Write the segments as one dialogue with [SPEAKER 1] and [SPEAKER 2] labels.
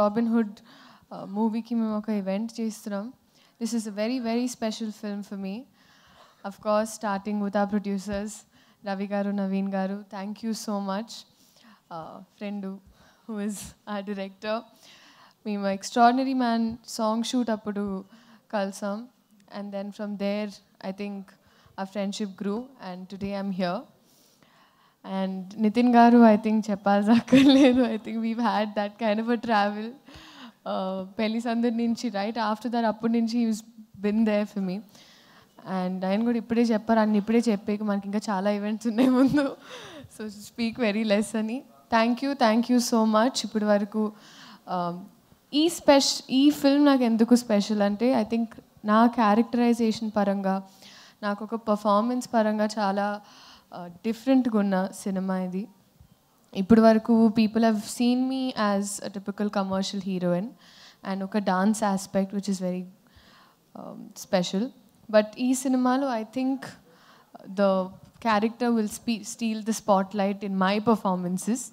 [SPEAKER 1] Robin Hood మూవీకి uh, మేము ఒక ఈవెంట్ చేస్తున్నాం this is a very very special film for me of course starting with ah producers Ravi గారు నవీన్ గారు thank you so much friend who is a director మేము extraordinary man song shoot అప్పుడు కలిసాం and then from there I think a friendship group and today I'm here and Nithin గారు I think చెప్పాల్సి అక్కర్లేదు I think we had that kind of a travel పెళ్లి సందరి నుంచి right after that అప్పటి నుంచి use bin they ఫి me and ఆయన కూడా ఇప్పుడే చెప్పారు అన్ని ఇప్పుడే చెప్పాక మనకి ఇంకా చాలా ఈవెంట్స్ ఉన్నాయి ముందు సో స్పీక్ వెరీ లెస్ అని thank you thank you so much ఇప్పటి వరకు um, ఈ స్పెష్ ఈ ఫిల్మ్ నాకు ఎందుకు స్పెషల్ అంటే ఐ థింక్ నా క్యారెక్టరైజేషన్ పరంగా నాకు ఒక పర్ఫార్మెన్స్ పరంగా చాలా డిఫరెంట్గా ఉన్న సినిమా ఇది ఇప్పటి వరకు people have seen me as a typical commercial heroine and ఒక dance aspect which is very special but ఈ సినిమాలో I think the character will స్పీ steal the spotlight in my performances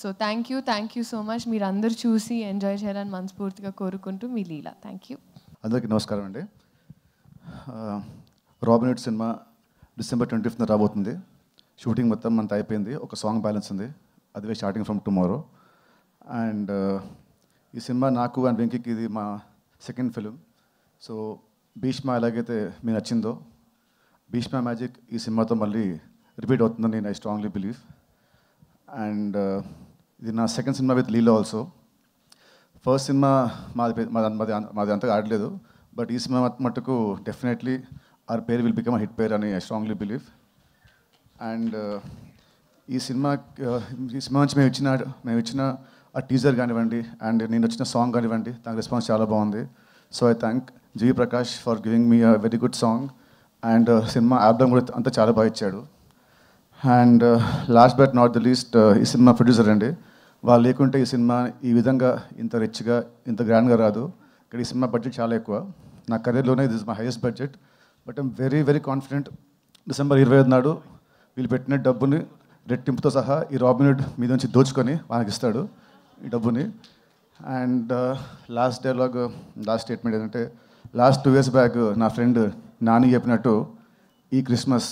[SPEAKER 1] so thank you thank you so much మీరు అందరు చూసి enjoy చేయాలని మనస్ఫూర్తిగా కోరుకుంటూ మీ లీలా థ్యాంక్ యూ
[SPEAKER 2] అందరికీ నమస్కారం అండి రాబినెట్ సినిమా డిసెంబర్ ట్వంటీ ఫిఫ్త్న రాబోతుంది షూటింగ్ మొత్తం అంత అయిపోయింది ఒక సాంగ్ బ్యాలెన్స్ ఉంది అదివే స్టార్టింగ్ ఫ్రమ్ టుమారో అండ్ ఈ సినిమా నాకు అండ్ వెంకీకి ఇది మా సెకండ్ ఫిలిం సో భీష్మ ఎలాగైతే మీకు నచ్చిందో భీష్మ మ్యాజిక్ ఈ సినిమాతో మళ్ళీ రిపీట్ అవుతుందని నేను ఐ స్ట్రాంగ్లీ బిలీవ్ అండ్ ఇది నా సెకండ్ సినిమా విత్ లీలో ఆల్సో ఫస్ట్ సినిమా మాది మాది మాది అంతగా ఆడలేదు బట్ ఈ సినిమా మటుకు definitely our pair will become hit pair అని ఐ స్ట్రాంగ్లీ బిలీవ్ అండ్ ఈ సినిమా ఈ సినిమా నుంచి మేము ఇచ్చిన మేము ఇచ్చిన ఆ టీజర్ కానివ్వండి అండ్ నేను వచ్చిన సాంగ్ కానివ్వండి దానికి రెస్పాన్స్ చాలా బాగుంది so I thank GV Prakash for giving me a very good song and cinema album కూడా అంతా చాలా బాగా ఇచ్చాడు and last but not the least ఈ సినిమా ప్రొడ్యూసర్ అండి వాళ్ళు లేకుంటే ఈ సినిమా ఈ విధంగా ఇంత రిచ్గా ఇంత గ్రాండ్గా రాదు ఇక్కడ ఈ సినిమా బడ్జెట్ చాలా ఎక్కువ నా కెరీర్లోనే ఇది is my highest budget but I'm very very confident December ఇరవై ఐదు నాడు వీళ్ళు పెట్టిన డబ్బుని రెట్టింపుతో సహా ఈ హుడ్ మీద నుంచి దోచుకొని వాళ్ళకి ఇస్తాడు ఈ డబ్బుని and last dialogue last statement ఏంటంటే లాస్ట్ టూ ఇయర్స్ బ్యాక్ నా ఫ్రెండ్ నాని చెప్పినట్టు ఈ క్రిస్మస్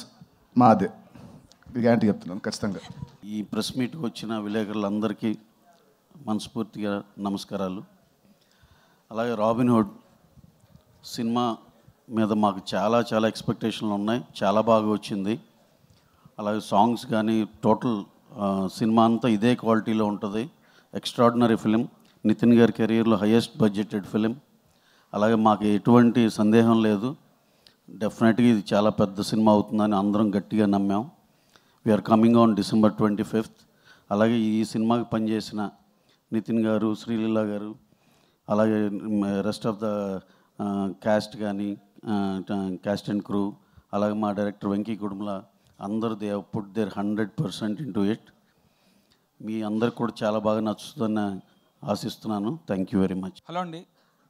[SPEAKER 2] మాదే గ్యారంటీ చెప్తున్నాను ఖచ్చితంగా
[SPEAKER 3] ఈ ప్రెస్ మీట్కి వచ్చిన విలేకరులందరికీ మనస్ఫూర్తిగా నమస్కారాలు అలాగే రాబిన్హుడ్ సినిమా మీద మాకు చాలా చాలా ఎక్స్పెక్టేషన్లు ఉన్నాయి చాలా బాగా వచ్చింది అలాగే సాంగ్స్ కానీ టోటల్ సినిమా అంతా ఇదే క్వాలిటీలో ఉంటుంది ఎక్స్ట్రాడినరీ ఫిలిం నితిన్ గారి కెరీర్లో హయ్యెస్ట్ బడ్జెటెడ్ ఫిలిం అలాగే మాకు ఎటువంటి సందేహం లేదు డెఫినెట్గా ఇది చాలా పెద్ద సినిమా అవుతుందని అందరం గట్టిగా నమ్మాం we are coming on December twenty fifth అలాగే ఈ సినిమాకి పనిచేసిన నితిన్ గారు శ్రీలీల గారు అలాగే రెస్ట్ ఆఫ్ ద క్యాస్ట్ కానీ క్యాస్ట్ అండ్ క్రూ అలాగే మా డైరెక్టర్ వెంకీ కుడుమల అందరు they put their hundred percent into it మీ అందరికి కూడా చాలా బాగా నచ్చుతుందని ఆశిస్తున్నాను thank you very much
[SPEAKER 4] hello అండి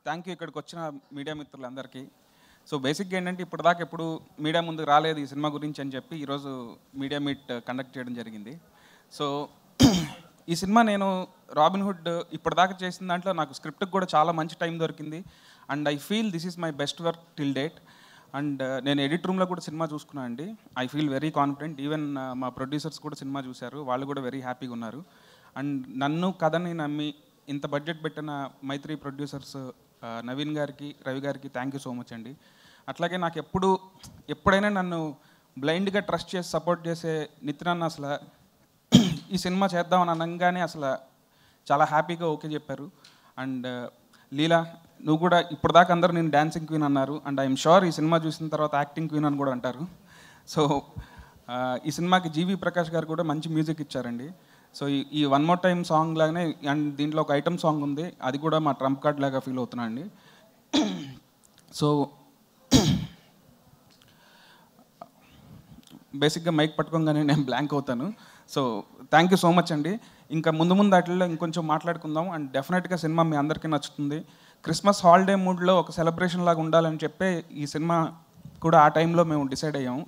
[SPEAKER 4] థ్యాంక్ యూ ఇక్కడికి వచ్చిన మీడియా మిత్రులందరికీ సో బేసిక్గా ఏంటంటే ఇప్పటిదాకా ఎప్పుడు మీడియా ముందుకు రాలేదు ఈ సినిమా గురించి అని చెప్పి ఈరోజు మీడియా మీట్ కండక్ట్ చేయడం జరిగింది సో ఈ సినిమా నేను రాబిన్హుడ్ ఇప్పటిదాకా చేసిన దాంట్లో నాకు స్క్రిప్ట్కి కూడా చాలా మంచి టైం దొరికింది and I feel this is my best work till date and uh, నేను ఎడిట్ రూమ్లో కూడా సినిమా చూసుకున్నాను అండి I feel very confident even uh, మా ప్రొడ్యూసర్స్ కూడా సినిమా చూశారు వాళ్ళు కూడా వెరీ హ్యాపీగా ఉన్నారు అండ్ నన్ను కథని నమ్మి ఇంత బడ్జెట్ పెట్టిన మైత్రి ప్రొడ్యూసర్స్ uh, నవీన్ గారికి రవి గారికి థ్యాంక్ యూ సో మచ్ అండి అట్లాగే నాకు ఎప్పుడు ఎప్పుడైనా నన్ను బ్లైండ్గా ట్రస్ట్ చేసి సపోర్ట్ చేసే నితిన్ అసలు ఈ సినిమా చేద్దామని అనగానే అసలు చాలా హ్యాపీగా ఓకే చెప్పారు అండ్ లీలా నువ్వు కూడా ఇప్పటిదాకా అందరూ నేను డ్యాన్సింగ్ క్వీన్ అన్నారు అండ్ ఐఎమ్ షూర్ ఈ సినిమా చూసిన తర్వాత యాక్టింగ్ క్వీన్ అని కూడా అంటారు సో ఈ సినిమాకి జీవి ప్రకాష్ గారు కూడా మంచి మ్యూజిక్ ఇచ్చారండి సో ఈ వన్ మోర్ టైం సాంగ్ లాగానే అండ్ దీంట్లో ఒక ఐటమ్ సాంగ్ ఉంది అది కూడా మా ట్రంప్ కార్డ్ లాగా ఫీల్ అవుతున్నాను అండి సో బేసిక్గా మైక్ పట్టుకోగానే నేను బ్లాంక్ అవుతాను so thank you so much అండి ఇంకా ముందు ముందు వాటిల్లో ఇంకొంచెం మాట్లాడుకుందాం అండ్ డెఫినెట్గా సినిమా మీ అందరికీ నచ్చుతుంది క్రిస్మస్ హాలిడే మూడ్లో ఒక సెలబ్రేషన్ లాగా ఉండాలని చెప్పి ఈ సినిమా కూడా ఆ టైంలో మేము డిసైడ్ అయ్యాం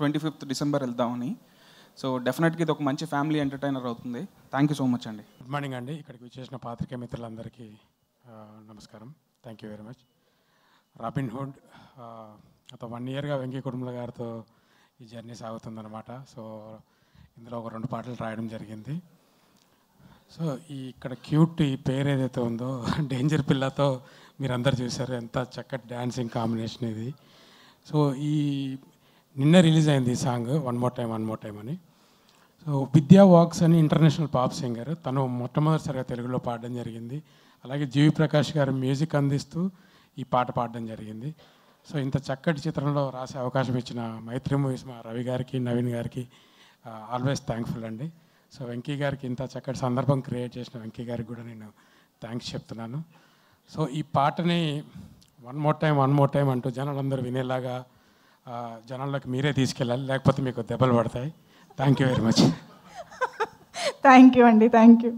[SPEAKER 4] ట్వంటీ ఫిఫ్త్ డిసెంబర్ వెళ్దామని సో డెఫినెట్గా ఇది ఒక మంచి ఫ్యామిలీ ఎంటర్టైనర్ అవుతుంది థ్యాంక్ యూ సో మచ్ అండి
[SPEAKER 5] గుడ్ మార్నింగ్ అండి ఇక్కడికి వచ్చేసిన పాత్రికే మిత్రులందరికీ నమస్కారం థ్యాంక్ యూ వెరీ మచ్ హుడ్ అత వన్ ఇయర్గా వెంకీ కుటుంబ గారితో ఈ జర్నీ సాగుతుందనమాట సో ఇందులో ఒక రెండు పాటలు రాయడం జరిగింది సో ఈ ఇక్కడ క్యూట్ ఈ పేరు ఏదైతే ఉందో డేంజర్ పిల్లతో మీరందరు చూశారు ఎంత చక్కటి డ్యాన్సింగ్ కాంబినేషన్ ఇది సో ఈ నిన్న రిలీజ్ అయింది ఈ song one more time one more time అని సో విద్యా వాక్స్ అని ఇంటర్నేషనల్ పాప్ సింగర్ తను మొట్టమొదటిసారిగా తెలుగులో పాడడం జరిగింది అలాగే జీవి ప్రకాష్ గారు మ్యూజిక్ అందిస్తూ ఈ పాట పాడడం జరిగింది సో ఇంత చక్కటి చిత్రంలో రాసే అవకాశం ఇచ్చిన మైత్రి మూవీస్ మా రవి గారికి నవీన్ గారికి ఆల్వేస్ థ్యాంక్ఫుల్ అండి సో వెంకీ గారికి ఇంత చక్కటి సందర్భం క్రియేట్ చేసిన వెంకీ గారికి కూడా నేను థ్యాంక్స్ చెప్తున్నాను సో ఈ పాటని one more time one more time అంటూ జనాలందరూ వినేలాగా జనాల్లోకి మీరే తీసుకెళ్ళాలి లేకపోతే మీకు దెబ్బలు పడతాయి thank you very much
[SPEAKER 2] thank you అండి థ్యాంక్ యూ